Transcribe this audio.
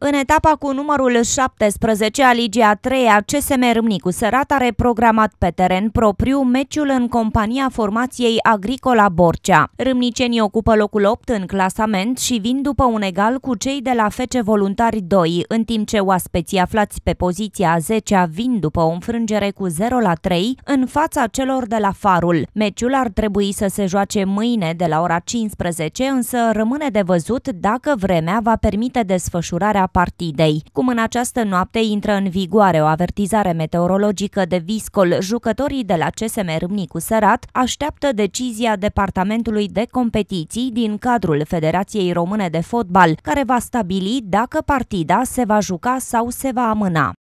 În etapa cu numărul 17 a Ligii a 3 a CSM Râmnicu Sărat a reprogramat pe teren propriu meciul în compania formației Agricola Borcea. Râmnicenii ocupă locul 8 în clasament și vin după un egal cu cei de la Fece Voluntari 2, în timp ce oaspeții aflați pe poziția 10 vin după o înfrângere cu 0 la 3 în fața celor de la Farul. Meciul ar trebui să se joace mâine de la ora 15, însă rămâne de văzut dacă vremea va permite desfășurarea partidei. Cum în această noapte intră în vigoare o avertizare meteorologică de viscol, jucătorii de la CSM Râmnicu Sărat așteaptă decizia Departamentului de Competiții din cadrul Federației Române de Fotbal, care va stabili dacă partida se va juca sau se va amâna.